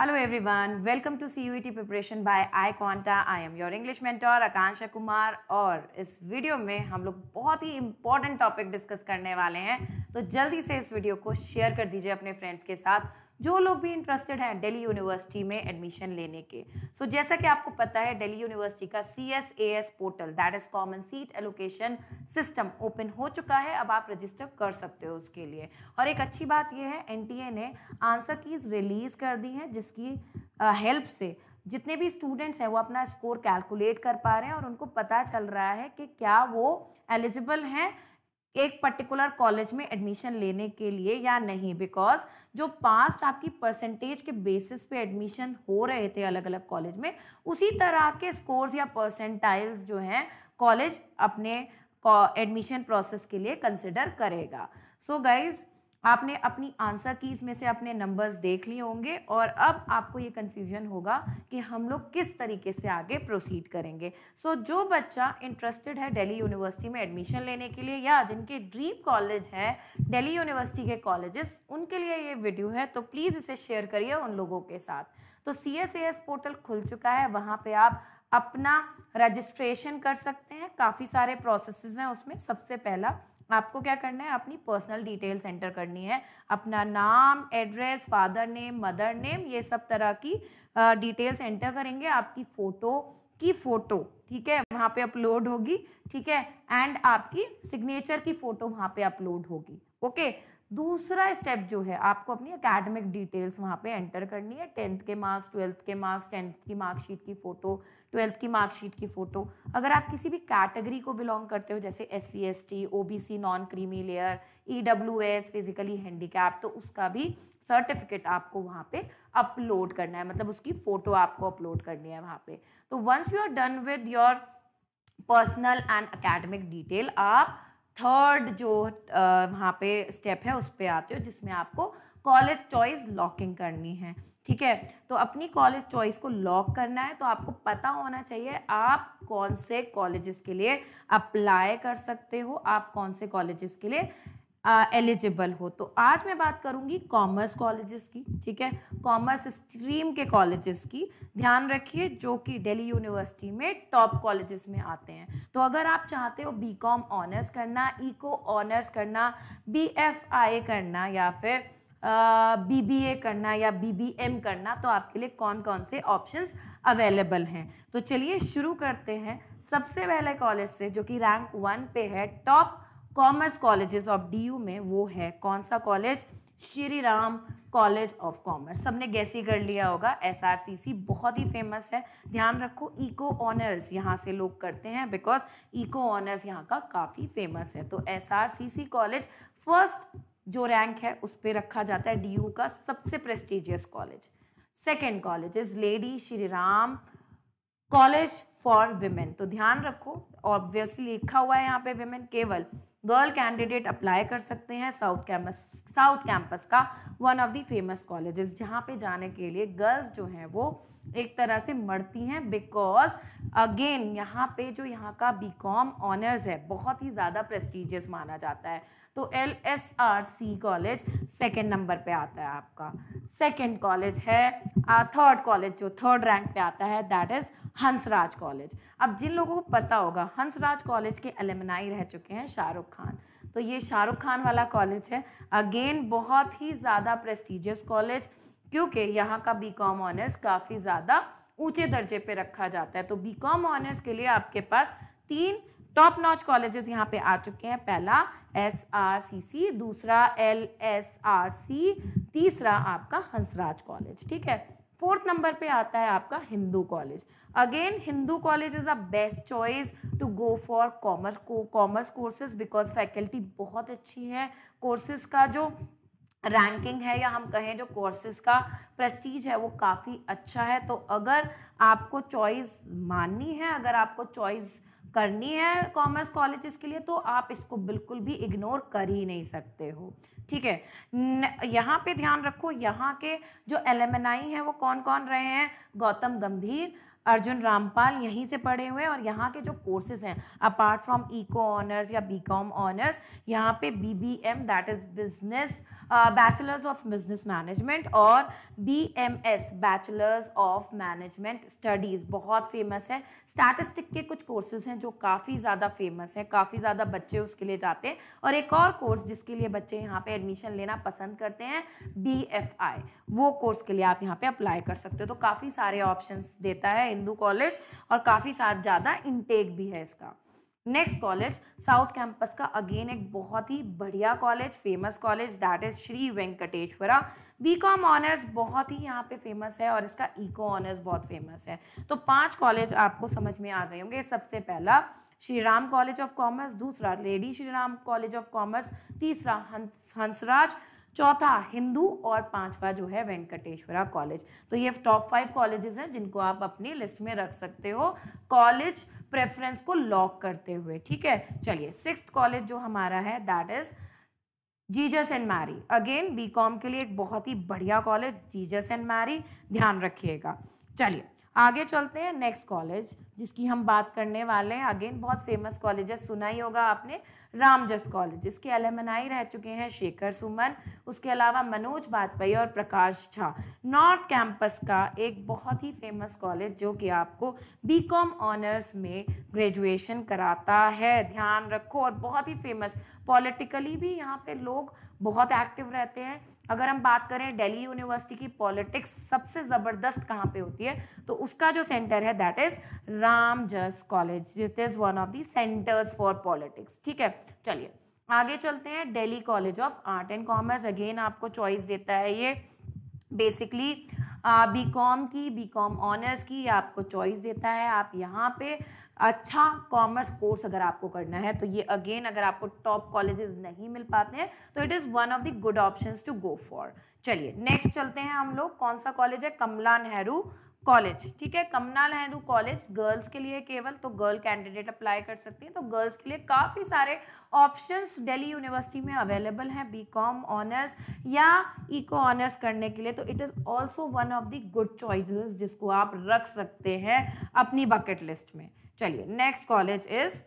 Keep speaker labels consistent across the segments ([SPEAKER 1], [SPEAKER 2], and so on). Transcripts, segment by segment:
[SPEAKER 1] Hello to C U T preparation by I iQuanta. I am your English mentor Akanksha Kumar और इस video में हम लोग बहुत ही इंपॉर्टेंट टॉपिक डिस्कस करने वाले हैं तो जल्दी से इस वीडियो को शेयर कर दीजिए अपने फ्रेंड्स के साथ जो लोग भी इंटरेस्टेड हैं दिल्ली यूनिवर्सिटी में एडमिशन लेने के सो so, जैसा कि आपको पता है दिल्ली यूनिवर्सिटी का C S A S portal that is common seat allocation system open हो चुका है अब आप रजिस्टर कर सकते हो उसके लिए और एक अच्छी बात यह है एन टी ए ने आंसर कीज रिलीज़ कर दी है जिसकी हेल्प से जितने भी स्टूडेंट्स हैं वो अपना स्कोर कैलकुलेट कर पा रहे हैं और उनको पता चल रहा है कि क्या वो एलिजिबल हैं एक पर्टिकुलर कॉलेज में एडमिशन लेने के लिए या नहीं बिकॉज जो पास्ट आपकी परसेंटेज के बेसिस पे एडमिशन हो रहे थे अलग अलग कॉलेज में उसी तरह के स्कोर्स या परसेंटाइल्स जो हैं कॉलेज अपने एडमिशन प्रोसेस के लिए कंसिडर करेगा सो so गाइज आपने अपनी आंसर कीज में से अपने नंबर्स देख लिए होंगे और अब आपको ये कन्फ्यूजन होगा कि हम लोग किस तरीके से आगे प्रोसीड करेंगे सो so, जो बच्चा इंटरेस्टेड है दिल्ली यूनिवर्सिटी में एडमिशन लेने के लिए या जिनके ड्रीम कॉलेज है दिल्ली यूनिवर्सिटी के कॉलेजेस उनके लिए ये वीडियो है तो प्लीज़ इसे शेयर करिए उन लोगों के साथ तो सी पोर्टल खुल चुका है वहाँ पर आप अपना रजिस्ट्रेशन कर सकते हैं काफ़ी सारे प्रोसेस हैं उसमें सबसे पहला आपको क्या करना है अपनी पर्सनल डिटेल्स एंटर करनी है अपना नाम address father name mother name ये सब तरह की डिटेल्स एंटर करेंगे आपकी फ़ोटो की फ़ोटो ठीक है वहाँ पे अपलोड होगी ठीक है एंड आपकी सिग्नेचर की फ़ोटो वहाँ पे अपलोड होगी ओके okay? दूसरा स्टेप जो है आपको अपनी एकेडमिक डिटेल्स वहाँ पे एंटर करनी है टेंथ के मार्क्स ट्वेल्थ के मार्क्स टेंथ की मार्कशीट की फ़ोटो ट्वेल्थ की मार्कशीट की फ़ोटो अगर आप किसी भी कैटेगरी को बिलोंग करते हो जैसे S C S T O B C non creamy layer E W S physically handicap तो उसका भी सर्टिफिकेट आपको वहाँ पे अपलोड करना है मतलब उसकी फ़ोटो आपको अपलोड करनी है वहाँ पे तो once you are done with your personal and academic detail आप थर्ड जो वहाँ पे स्टेप है उस पर आते हो जिसमें आपको कॉलेज चॉइस लॉकिंग करनी है ठीक है तो अपनी कॉलेज चॉइस को लॉक करना है तो आपको पता होना चाहिए आप कौन से कॉलेजेस के लिए अप्लाई कर सकते हो आप कौन से कॉलेजेस के लिए एलिजिबल हो तो आज मैं बात करूंगी कॉमर्स कॉलेजेस की ठीक है कॉमर्स स्ट्रीम के कॉलेजेस की ध्यान रखिए जो कि दिल्ली यूनिवर्सिटी में टॉप कॉलेजेस में आते हैं तो अगर आप चाहते हो बी कॉम ऑनर्स करना इको e ऑनर्स करना बी एफ करना या फिर बी बी ए करना या बी बी एम करना तो आपके लिए कौन कौन से ऑप्शंस अवेलेबल हैं तो चलिए शुरू करते हैं सबसे पहले कॉलेज से जो कि रैंक वन पे है top commerce colleges of DU में वो है कौन सा college Shri Ram college of commerce सबने गैस ही कर लिया होगा एसआरसीसी बहुत ही फेमस है ध्यान रखो इको ऑनर्स यहाँ से लोग करते हैं बिकॉज इको ऑनर्स यहाँ का काफ़ी फेमस है तो एसआरसीसी कॉलेज फर्स्ट जो रैंक है उस पर रखा जाता है डीयू का सबसे prestigious college second college is lady Shri Ram college for women तो ध्यान रखो ऑब्वियसली लिखा हुआ है यहाँ पे विमेन केवल गर्ल कैंडिडेट अप्लाई कर सकते हैं साउथ कैंपस साउथ कैंपस का one of the famous colleges जहाँ पे जाने के लिए गर्ल्स जो हैं वो एक तरह से मरती हैं बिकॉज अगेन यहाँ पे जो यहाँ का बी कॉम ऑनर्स है बहुत ही ज़्यादा प्रेस्टिजियस माना जाता है तो L S R C college second number पे आता है आपका सेकेंड कॉलेज है थर्ड कॉलेज जो थर्ड रैंक पे आता है दैट इज़ हंसराज कॉलेज अब जिन लोगों को पता होगा हंसराज कॉलेज के एलमनाई रह चुके हैं शाहरुख खान तो ये शाहरुख खान वाला कॉलेज है अगेन बहुत ही ज़्यादा प्रेस्टिजियस कॉलेज क्योंकि यहाँ का बी कॉम ऑनर्स काफ़ी ज़्यादा ऊंचे दर्जे पे रखा जाता है तो बी कॉम ऑनर्स के लिए आपके पास तीन टॉप नॉच कॉलेजेस यहाँ पे आ चुके हैं पहला एस आर सी सी दूसरा एल एस आर सी तीसरा आपका हंसराज कॉलेज ठीक है फोर्थ नंबर पे आता है आपका Hindu college again Hindu college is a best choice to go for commerce commerce courses because faculty बहुत अच्छी है कोर्सेज का जो रैंकिंग है या हम कहें जो कोर्सेज का प्रेस्टीज है वो काफ़ी अच्छा है तो अगर आपको चॉइस माननी है अगर आपको चॉइस करनी है कॉमर्स कॉलेज के लिए तो आप इसको बिल्कुल भी इग्नोर कर ही नहीं सकते हो ठीक है यहाँ पे ध्यान रखो यहाँ के जो एलेमनाई हैं वो कौन कौन रहे हैं गौतम गंभीर अर्जुन रामपाल यहीं से पढ़े हुए हैं और यहाँ के जो कोर्सेज हैं अपार्ट फ्रॉम इको ऑनर्स या बी कॉम ऑनर्स यहाँ पे B B M that is business bachelors of business management और B M S bachelors of management studies बहुत फेमस है स्टैटिस्टिक के कुछ कोर्सेज हैं जो काफ़ी ज़्यादा फेमस हैं काफ़ी ज़्यादा बच्चे उसके लिए जाते हैं और एक और कोर्स जिसके लिए बच्चे यहाँ पे एडमिशन लेना पसंद करते हैं बी एफ आई वो कोर्स के लिए आप यहाँ पे अप्लाई कर सकते हो तो काफ़ी सारे ऑप्शंस देता है हिंदू कॉलेज और काफ़ी ज़्यादा इनटेक भी है इसका नेक्स्ट कॉलेज साउथ कैंपस का अगेन एक बहुत ही बढ़िया college famous college that is Shri Venkateswara B Com honours बहुत ही यहाँ पे फेमस है और इसका इको ऑनर्स बहुत फेमस है तो पांच कॉलेज आपको समझ में आ गए होंगे सबसे पहला Shri Ram college of commerce दूसरा lady Shri Ram college of commerce तीसरा हंस हंसराज चौथा हिंदू और पांचवा जो है वेंकटेश्वरा कॉलेज तो ये टॉप फाइव कॉलेजेस हैं जिनको आप अपनी लिस्ट में रख सकते हो कॉलेज प्रेफरेंस को लॉक करते हुए ठीक है चलिए सिक्स्थ कॉलेज जो हमारा है that is Jesus and Mary again B Com के लिए एक बहुत ही बढ़िया कॉलेज जीजस एंड मैरी ध्यान रखिएगा चलिए आगे चलते हैं नेक्स्ट कॉलेज जिसकी हम बात करने वाले हैं अगेन बहुत फेमस कॉलेज है सुना ही होगा आपने रामजस कॉलेज इसके एलमनाई रह चुके हैं शेखर सुमन उसके अलावा मनोज बाजपेयी और प्रकाश झा नॉर्थ कैंपस का एक बहुत ही फेमस कॉलेज जो कि आपको बी कॉम ऑनर्स में ग्रेजुएशन कराता है ध्यान रखो और बहुत ही फेमस पॉलिटिकली भी यहाँ पे लोग बहुत एक्टिव रहते हैं अगर हम बात करें दिल्ली यूनिवर्सिटी की पॉलिटिक्स सबसे ज़बरदस्त कहाँ पे होती है तो उसका जो सेंटर है that is Ramjas college that is one of the centres for politics ठीक है चलिए आगे चलते हैं Delhi college of art and commerce again आपको चॉइस देता है ये बेसिकली बी कॉम की बी कॉम ऑनर्स की आपको चॉइस देता है आप यहाँ पे अच्छा कॉमर्स कोर्स अगर आपको करना है तो ये अगेन अगर आपको टॉप कॉलेजेस नहीं मिल पाते हैं तो it is one of the good options to go for चलिए नेक्स्ट चलते हैं हम लोग कौन सा कॉलेज है कमला नेहरू कॉलेज ठीक है कमना नेहरू कॉलेज गर्ल्स के लिए केवल तो गर्ल कैंडिडेट अप्लाई कर सकती हैं तो गर्ल्स के लिए काफ़ी सारे ऑप्शंस दिल्ली यूनिवर्सिटी में अवेलेबल हैं बी कॉम ऑनर्स या इको ऑनर्स करने के लिए तो it is also one of the good choices जिसको आप रख सकते हैं अपनी बकेट लिस्ट में चलिए नेक्स्ट कॉलेज इज़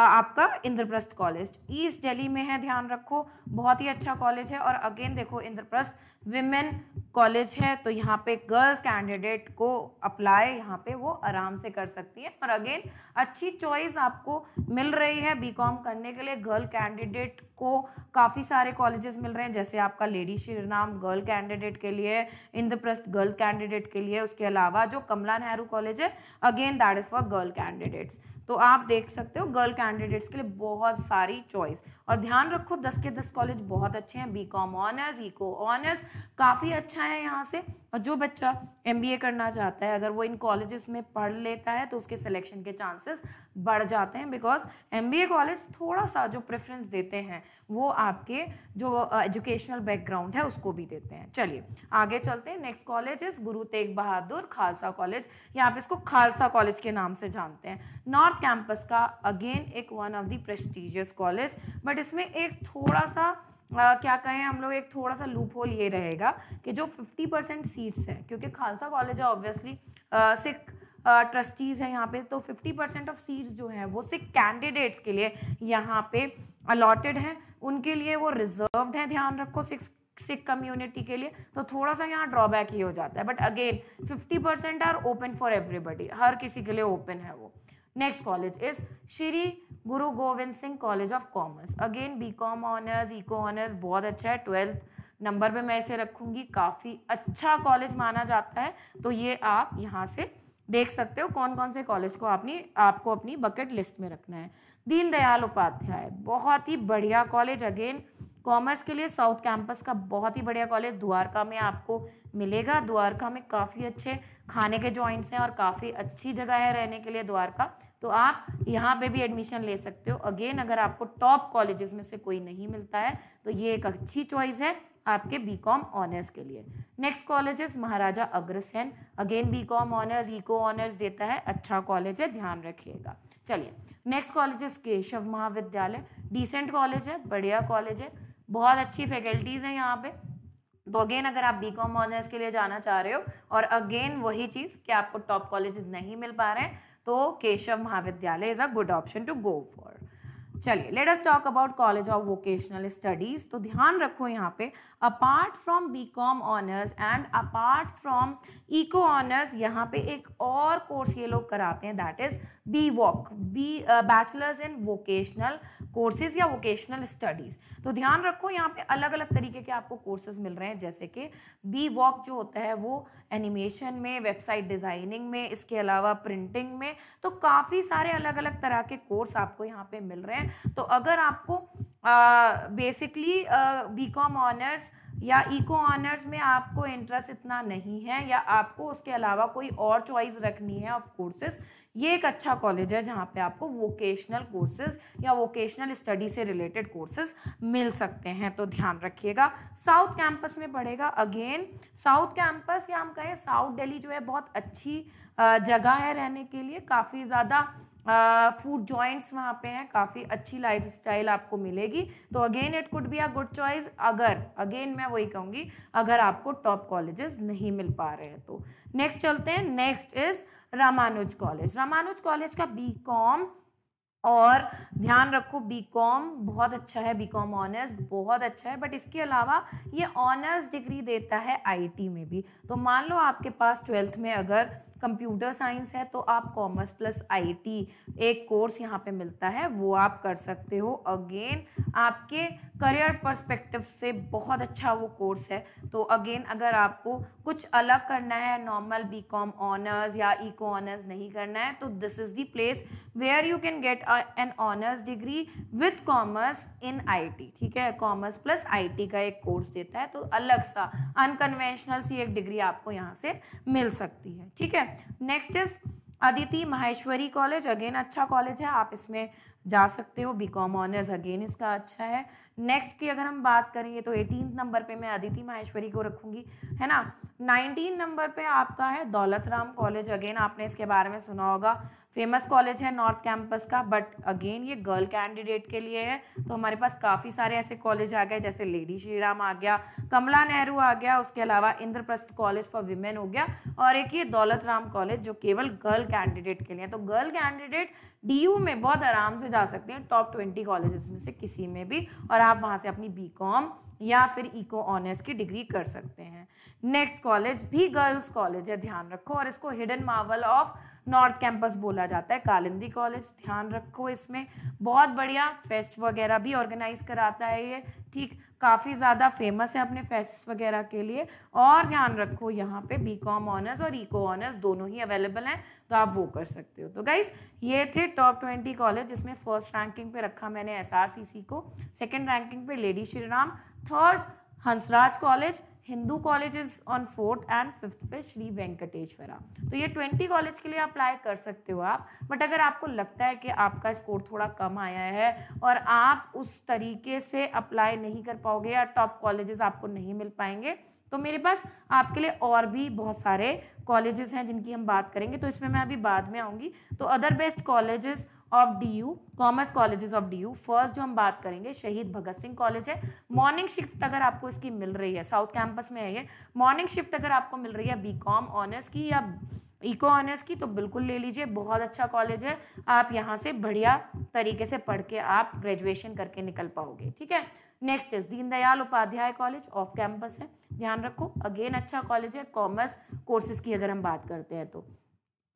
[SPEAKER 1] आपका इंद्रप्रस्थ कॉलेज ईस्ट दिल्ली में है ध्यान रखो बहुत ही अच्छा कॉलेज है और अगेन देखो इंद्रप्रस्थ विमेन कॉलेज है तो यहाँ पे गर्ल्स कैंडिडेट को अप्लाई यहाँ पे वो आराम से कर सकती है और अगेन अच्छी चॉइस आपको मिल रही है बीकॉम करने के लिए गर्ल कैंडिडेट आपको काफ़ी सारे कॉलेजेस मिल रहे हैं जैसे आपका लेडी श्रीराम गर्ल कैंडिडेट के लिए इंद्रप्रस्थ गर्ल कैंडिडेट के लिए उसके अलावा जो कमला नेहरू कॉलेज है again that is for girl candidates तो आप देख सकते हो गर्ल कैंडिडेट्स के लिए बहुत सारी चॉइस और ध्यान रखो दस के दस कॉलेज बहुत अच्छे हैं B com honours eco honours काफ़ी अच्छा है यहाँ से और जो बच्चा एम करना चाहता है अगर वो इन कॉलेजेस में पढ़ लेता है तो उसके सिलेक्शन के चांसेस बढ़ जाते हैं बिकॉज एम कॉलेज थोड़ा सा जो प्रेफरेंस देते हैं वो आपके जो एजुकेशनल बैकग्राउंड है उसको भी देते हैं चलिए आगे चलते हैं नेक्स्ट कॉलेज इज गुरु तेग बहादुर खालसा कॉलेज यहाँ पे इसको खालसा कॉलेज के नाम से जानते हैं नॉर्थ कैंपस का अगेन एक one of the prestigious college but इसमें एक थोड़ा सा Uh, क्या कहें हम लोग एक थोड़ा सा लूप होल ये रहेगा कि जो 50 परसेंट सीट्स हैं क्योंकि खालसा कॉलेज है ऑब्वियसली सिख ट्रस्टीज़ हैं यहाँ पे तो 50 परसेंट ऑफ सीट्स जो हैं वो सिर्फ कैंडिडेट्स के लिए यहाँ पे अलॉटेड हैं उनके लिए वो रिजर्व हैं ध्यान रखो सिक्स सिख कम्युनिटी के लिए तो थोड़ा सा यहाँ ड्रॉबैक ही हो जाता है but again 50 percent are open for everybody हर किसी के लिए ओपन है वो next college is Shri Guru Gobind Singh college of commerce again B com honours eco honours बहुत अच्छा है ट्वेल्थ नंबर पे मैं इसे रखूंगी काफ़ी अच्छा कॉलेज माना जाता है तो ये आप यहाँ से देख सकते हो कौन कौन से कॉलेज को आपने आपको अपनी बकेट लिस्ट में रखना है दीनदयाल उपाध्याय बहुत ही बढ़िया कॉलेज अगेन कॉमर्स के लिए साउथ कैंपस का बहुत ही बढ़िया कॉलेज द्वारका में आपको मिलेगा द्वारका में काफ़ी अच्छे खाने के जॉइंट्स हैं और काफ़ी अच्छी जगह है रहने के लिए द्वारका तो आप यहाँ पे भी एडमिशन ले सकते हो अगेन अगर आपको टॉप कॉलेजेस में से कोई नहीं मिलता है तो ये एक अच्छी चॉइस है आपके बी कॉम ऑनर्स के लिए next colleges Maharaja Agrasen again B com honours eco honours देता है अच्छा कॉलेज है ध्यान रखिएगा चलिए नेक्स्ट कॉलेजेस केशव महाविद्यालय डिसेंट कॉलेज है बढ़िया कॉलेज है बहुत अच्छी फैकल्टीज़ हैं यहाँ पे तो अगेन अगर आप बी कॉम ऑनर्स के लिए जाना चाह रहे हो और अगेन वही चीज़ कि आपको टॉप कॉलेज नहीं मिल पा रहे हैं तो Keshav Mahavidyalaya is a good option to go for चलिए let us talk about college of vocational studies तो ध्यान रखो यहाँ पे apart from B Com honours and apart from eco honours यहाँ पे एक और कोर्स ये लोग कराते हैं that is B Voc B bachelors in vocational courses या वोकेशनल स्टडीज़ तो ध्यान रखो यहाँ पे अलग अलग तरीके के आपको कोर्सेज मिल रहे हैं जैसे कि बी वॉक जो होता है वो एनिमेशन में वेबसाइट डिज़ाइनिंग में इसके अलावा प्रिंटिंग में तो काफ़ी सारे अलग अलग तरह के कोर्स आपको यहाँ पे मिल रहे हैं तो अगर आपको बेसिकली बी कॉम ऑनर्स या इको e ऑनर्स में आपको इंटरेस्ट इतना नहीं है या आपको उसके अलावा कोई और चॉइस रखनी है ऑफ कोर्सेज ये एक अच्छा कॉलेज है जहाँ पे आपको वोकेशनल कोर्सेज या वोकेशनल स्टडी से रिलेटेड कोर्सेज मिल सकते हैं तो ध्यान रखिएगा साउथ कैंपस में पढ़ेगा अगेन साउथ कैंपस या हम कहें साउथ दिल्ली जो है बहुत अच्छी जगह है रहने के लिए काफ़ी ज़्यादा फूड जॉइंट्स वहाँ पे हैं काफ़ी अच्छी लाइफ स्टाइल आपको मिलेगी तो again it could be a good choice अगर अगेन मैं वही कहूँगी अगर आपको टॉप कॉलेजेस नहीं मिल पा रहे हैं तो नेक्स्ट चलते हैं next is Ramanuj college Ramanuj college का बी कॉम और ध्यान रखो बीकॉम बहुत अच्छा है बीकॉम ऑनर्स बहुत अच्छा है बट इसके अलावा ये ऑनर्स डिग्री देता है आईटी में भी तो मान लो आपके पास ट्वेल्थ में अगर कंप्यूटर साइंस है तो आप कॉमर्स प्लस आईटी एक कोर्स यहाँ पे मिलता है वो आप कर सकते हो अगेन आपके करियर पर्सपेक्टिव से बहुत अच्छा वो कोर्स है तो अगेन अगर आपको कुछ अलग करना है नॉर्मल कॉम ऑनर्स या इको e ऑनर्स नहीं करना है तो this is the place where you can get an honours degree with commerce in IT ठीक है कॉमर्स प्लस आईटी का एक कोर्स देता है तो अलग सा अनकन्वेंशनल सी एक डिग्री आपको यहाँ से मिल सकती है ठीक है next is Aditi Maheshwari college again अच्छा कॉलेज है आप इसमें जा सकते हो बीकॉम ऑनर्स अगेन इसका अच्छा है नेक्स्ट की अगर हम बात करेंगे तो एटीन नंबर पे मैं अदिति माहेश्वरी को रखूंगी है ना नाइनटीन नंबर पे आपका है दौलत राम कॉलेज अगेन आपने इसके बारे में सुना होगा फेमस कॉलेज है नॉर्थ कैंपस का बट अगेन ये गर्ल कैंडिडेट के लिए है तो हमारे पास काफ़ी सारे ऐसे कॉलेज आ गए जैसे लेडी श्री राम आ गया कमला नेहरू आ गया उसके अलावा इंद्रप्रस्थ कॉलेज फॉर वीमेन हो गया और एक ये दौलत राम कॉलेज जो केवल गर्ल कैंडिडेट के लिए तो गर्ल कैंडिडेट डी में बहुत आराम से जा सकते हैं टॉप ट्वेंटी कॉलेजेस में से किसी में भी और आप वहाँ से अपनी बी कॉम या फिर इको ऑनर्स की डिग्री कर सकते हैं नेक्स्ट कॉलेज भी गर्ल्स कॉलेज है ध्यान रखो और इसको hidden marvel of north campus बोला जाता है कालिंदी कॉलेज ध्यान रखो इसमें बहुत बढ़िया फेस्ट वगैरह भी ऑर्गेनाइज कराता है ये ठीक काफ़ी ज़्यादा फेमस है अपने फेस्ट वगैरह के लिए और ध्यान रखो यहाँ पे बी कॉम ऑनर्स और इको e ऑनर्स दोनों ही अवेलेबल हैं तो आप वो कर सकते हो तो गाइज ये थे टॉप ट्वेंटी कॉलेज जिसमें फर्स्ट रैंकिंग पे रखा मैंने एस को सेकेंड रैंकिंग पे lady Shriram third Hansraj college Hindu college is on fourth and fifth पे श्री वेंकटेश्वरा तो ये ट्वेंटी कॉलेज के लिए अप्लाई कर सकते हो आप बट अगर आपको लगता है कि आपका स्कोर थोड़ा कम आया है और आप उस तरीके से अप्लाई नहीं कर पाओगे या टॉप कॉलेजेस आपको नहीं मिल पाएंगे तो मेरे पास आपके लिए और भी बहुत सारे कॉलेजेस हैं जिनकी हम बात करेंगे तो इसमें मैं अभी बाद में आऊँगी तो other best colleges of D U commerce colleges of D U first जो हम बात करेंगे शहीद भगत सिंह कॉलेज है मॉर्निंग शिफ्ट अगर आपको इसकी मिल रही है साउथ कैंप कैंपस में है मॉर्निंग शिफ्ट अगर आपको मिल रही है बी कॉम ऑनर्स की या इको ऑनर्स की तो बिल्कुल ले लीजिए बहुत अच्छा कॉलेज है आप यहाँ से बढ़िया तरीके से पढ़ के आप ग्रेजुएशन करके निकल पाओगे ठीक है next is Deendayal Upadhyaya college off campus है ध्यान रखो अगेन अच्छा कॉलेज है कॉमर्स कोर्सेज की अगर हम बात करते हैं तो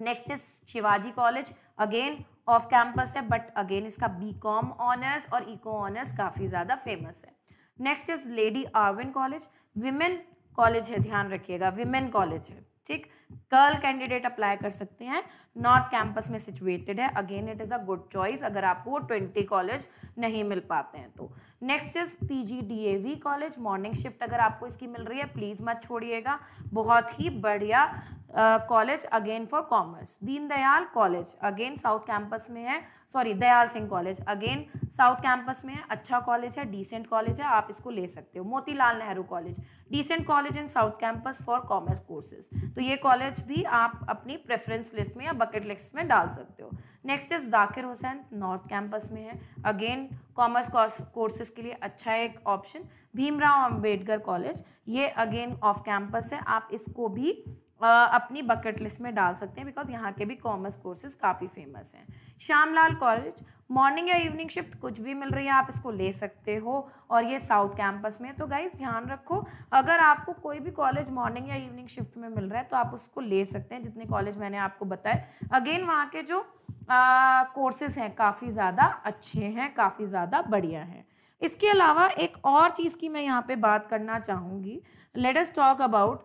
[SPEAKER 1] next is Shivaji college again off campus है बट अगेन इसका बी कॉम ऑनर्स और इको ऑनर्स काफ़ी ज़्यादा फेमस है next is lady Irwin college women college है ध्यान रखिएगा विमेन कॉलेज है ठीक कर्ल कैंडिडेट अप्लाई कर सकते हैं नॉर्थ कैंपस में सिचुएटेड है again it is a good choice अगर आपको वो ट्वेंटी कॉलेज नहीं मिल पाते हैं तो next is PGDAV college morning shift अगर आपको इसकी मिल रही है प्लीज़ मत छोड़िएगा बहुत ही बढ़िया college again for commerce Deendayal college again south campus में है sorry Dayal Singh college again south campus में है अच्छा कॉलेज है डिसेंट कॉलेज है आप इसको ले सकते हो Motilal Nehru college decent college in south campus for commerce courses तो ये कॉलेज भी आप अपनी प्रेफरेंस लिस्ट में या बकेट लिस्ट में डाल सकते हो next is Zakir Hussain north campus में है अगेन कॉमर्स कोर्सेज के लिए अच्छा एक ऑप्शन भीमराव अंबेडकर कॉलेज ये अगेन ऑफ कैंपस है आप इसको भी अपनी बकेट लिस्ट में डाल सकते हैं बिकॉज यहाँ के भी कॉमर्स कोर्सेज काफ़ी फेमस हैं श्यामलाल कॉलेज मॉर्निंग या इवनिंग शिफ्ट कुछ भी मिल रही है आप इसको ले सकते हो और ये साउथ कैंपस में है तो गाइज ध्यान रखो अगर आपको कोई भी कॉलेज मॉर्निंग या इवनिंग शिफ्ट में मिल रहा है तो आप उसको ले सकते हैं जितने कॉलेज मैंने आपको बताए अगेन वहाँ के जो कोर्सेज हैं काफ़ी ज़्यादा अच्छे हैं काफ़ी ज़्यादा बढ़िया हैं इसके अलावा एक और चीज़ की मैं यहाँ पे बात करना चाहूँगी let's talk about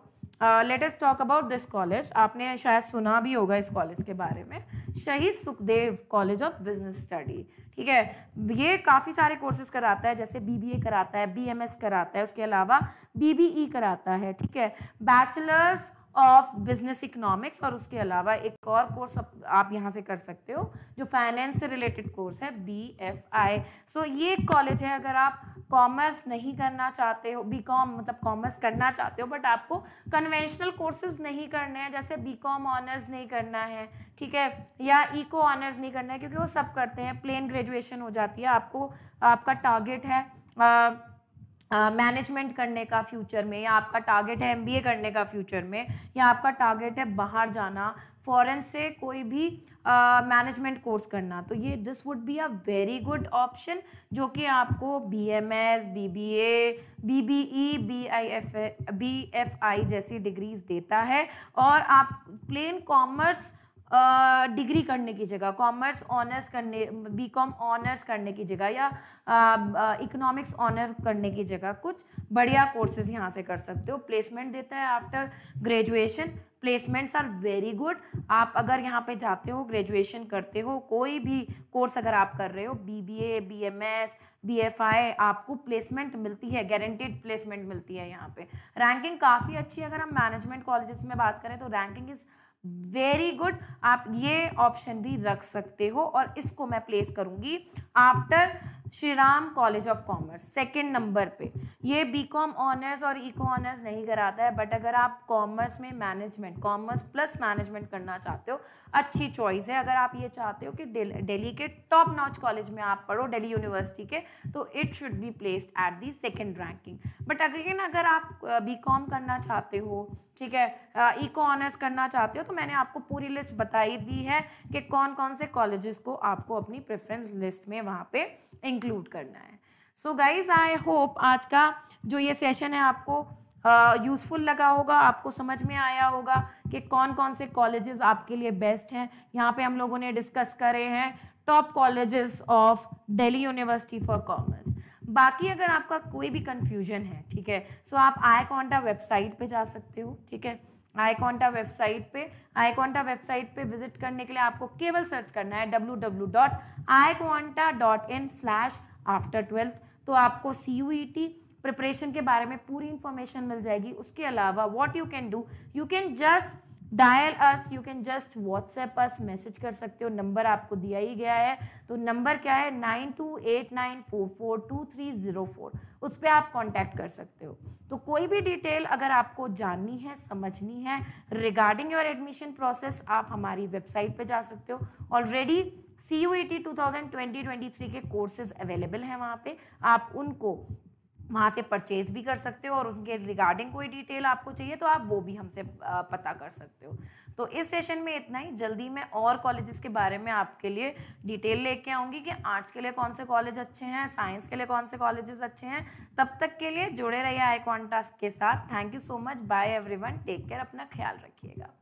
[SPEAKER 1] latest talk about this college आपने शायद सुना भी होगा इस कॉलेज के बारे में Shaheed Sukhdev college of business study ठीक है ये काफ़ी सारे कोर्सेज कराता है जैसे बीबीए कराता है बीएमएस कराता है उसके अलावा बीबीई e कराता है ठीक है बैचलर्स ऑफ बिजनेस इकोनॉमिक्स और उसके अलावा एक और कोर्स आप यहाँ से कर सकते हो जो फाइनेंस से रिलेटेड कोर्स है बी एफ आई सो ये एक कॉलेज है अगर आप कॉमर्स नहीं करना चाहते हो बी कॉम मतलब कॉमर्स करना चाहते हो बट आपको कन्वेंशनल कोर्सेज नहीं करने हैं जैसे बी कॉम ऑनर्स नहीं करना है ठीक है या इको e ऑनर्स नहीं करना है क्योंकि वो सब करते हैं प्लेन ग्रेजुएट ग्रेजुएशन हो जाती है आपको आपका टारगेट है मैनेजमेंट uh, करने का फ्यूचर में या आपका टारगेट है एमबीए करने का फ्यूचर में या आपका टारगेट है बाहर जाना फॉरेन से कोई भी मैनेजमेंट uh, कोर्स करना तो ये this would be a very good option जो कि आपको B M S B B A B B E B I F B F I जैसी डिग्रीज देता है और आप प्लेन कॉमर्स डिग्री करने की जगह कॉमर्स ऑनर्स करने बी कॉम ऑनर्स करने की जगह या इकोनॉमिक्स ऑनर करने की जगह कुछ बढ़िया कोर्सेज यहाँ से कर सकते हो प्लेसमेंट देता है after graduation placements are very good आप अगर यहाँ पे जाते हो ग्रेजुएशन करते हो कोई भी कोर्स अगर आप कर रहे हो B B A B M S B F I आपको प्लेसमेंट मिलती है गारंटेड प्लेसमेंट मिलती है यहाँ पे रैंकिंग काफ़ी अच्छी अगर हम मैनेजमेंट कॉलेजेस में बात करें तो रैंकिंग इज़ वेरी गुड आप ये ऑप्शन भी रख सकते हो और इसको मैं प्लेस करूंगी after Shri Ram college of commerce second number पे ये बीकॉम ऑनर्स और इको e ऑनर्स नहीं कराता है बट अगर आप कॉमर्स में मैनेजमेंट कॉमर्स प्लस मैनेजमेंट करना चाहते हो अच्छी चॉइस है अगर आप ये चाहते हो कि डेली के टॉप नॉच कॉलेज में आप पढ़ो डेली यूनिवर्सिटी के तो it should be placed at the second ranking but again अगर आप बी कॉम करना चाहते हो ठीक है इको ऑनर्स e करना चाहते हो तो मैंने आपको पूरी लिस्ट बताई दी है कि कौन कौन से कॉलेजेस को आपको अपनी प्रेफरेंस लिस्ट में वहाँ पे इंक्लूड करना है सो गाइज आई होप आज का जो ये सेशन है आपको यूज़फुल uh, लगा होगा आपको समझ में आया होगा कि कौन कौन से कॉलेजेस आपके लिए बेस्ट हैं यहाँ पे हम लोगों ने डिस्कस करे हैं top colleges of Delhi university for commerce बाकी अगर आपका कोई भी कंफ्यूजन है ठीक है सो आप आई कॉन्टा वेबसाइट पे जा सकते हो ठीक है आईकॉन्टा वेबसाइट पे आईकॉन्टा वेबसाइट पे विजिट करने के लिए आपको केवल सर्च करना है W W dot iQuanta dot in slash after twelfth तो आपको C U E T preparation के बारे में पूरी इंफॉर्मेशन मिल जाएगी उसके अलावा what you can do you can just dial us you can just WhatsApp us message कर सकते हो नंबर आपको दिया ही गया है तो नंबर क्या है nine two eight nine four four two three zero four उस पर आप कांटेक्ट कर सकते हो तो कोई भी डिटेल अगर आपको जाननी है समझनी है रिगार्डिंग योर एडमिशन प्रोसेस आप हमारी वेबसाइट पर जा सकते हो already C U A T two thousand twenty twenty three के कोर्सेज अवेलेबल हैं वहाँ पर आप उनको वहाँ से परचेज भी कर सकते हो और उनके रिगार्डिंग कोई डिटेल आपको चाहिए तो आप वो भी हमसे पता कर सकते हो तो इस सेशन में इतना ही जल्दी मैं और कॉलेजेस के बारे में आपके लिए डिटेल लेके आऊँगी कि आर्ट्स के लिए कौन से कॉलेज अच्छे हैं साइंस के लिए कौन से कॉलेजेस अच्छे हैं तब तक के लिए जुड़े रहिए आई कॉन्टास के साथ thank you so much bye every take care अपना ख्याल रखिएगा